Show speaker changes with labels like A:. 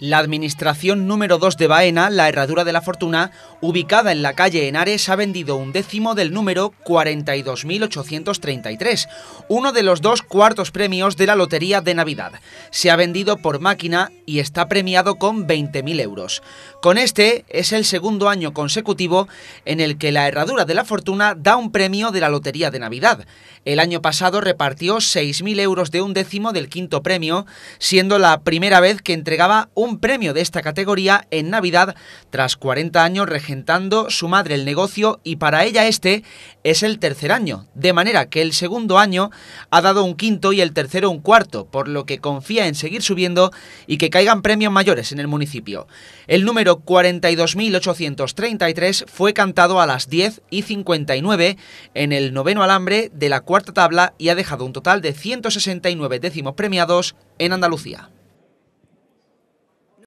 A: La administración número 2 de Baena, la Herradura de la Fortuna, ubicada en la calle Henares, ha vendido un décimo del número 42.833, uno de los dos cuartos premios de la Lotería de Navidad. Se ha vendido por máquina y está premiado con 20.000 euros. Con este es el segundo año consecutivo en el que la Herradura de la Fortuna da un premio de la Lotería de Navidad. El año pasado repartió 6.000 euros de un décimo del quinto premio, siendo la la primera vez que entregaba un premio de esta categoría en Navidad tras 40 años regentando su madre el negocio y para ella este es el tercer año, de manera que el segundo año ha dado un quinto y el tercero un cuarto, por lo que confía en seguir subiendo y que caigan premios mayores en el municipio. El número 42.833 fue cantado a las 10 y 59 en el noveno alambre de la cuarta tabla y ha dejado un total de 169 décimos premiados en Andalucía.